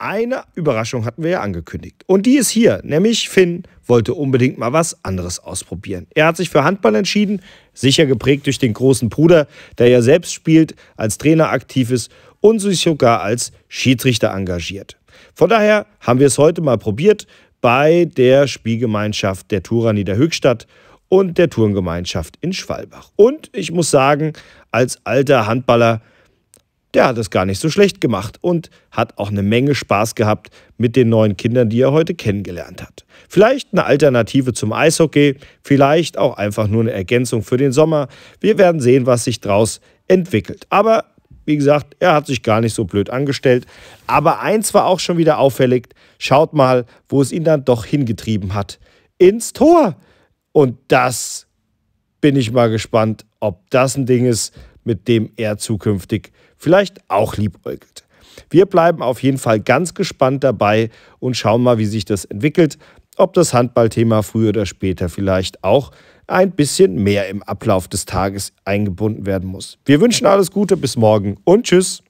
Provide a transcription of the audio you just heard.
eine Überraschung hatten wir ja angekündigt. Und die ist hier, nämlich Finn wollte unbedingt mal was anderes ausprobieren. Er hat sich für Handball entschieden, sicher geprägt durch den großen Bruder, der ja selbst spielt, als Trainer aktiv ist und sich sogar als Schiedsrichter engagiert. Von daher haben wir es heute mal probiert bei der Spielgemeinschaft der Tura Niederhöchstadt und der Tourengemeinschaft in Schwalbach. Und ich muss sagen, als alter Handballer der hat es gar nicht so schlecht gemacht und hat auch eine Menge Spaß gehabt mit den neuen Kindern, die er heute kennengelernt hat. Vielleicht eine Alternative zum Eishockey, vielleicht auch einfach nur eine Ergänzung für den Sommer. Wir werden sehen, was sich draus entwickelt. Aber wie gesagt, er hat sich gar nicht so blöd angestellt. Aber eins war auch schon wieder auffällig. Schaut mal, wo es ihn dann doch hingetrieben hat. Ins Tor. Und das bin ich mal gespannt, ob das ein Ding ist, mit dem er zukünftig vielleicht auch liebäugelt. Wir bleiben auf jeden Fall ganz gespannt dabei und schauen mal, wie sich das entwickelt, ob das Handballthema früher oder später vielleicht auch ein bisschen mehr im Ablauf des Tages eingebunden werden muss. Wir wünschen alles Gute, bis morgen und tschüss.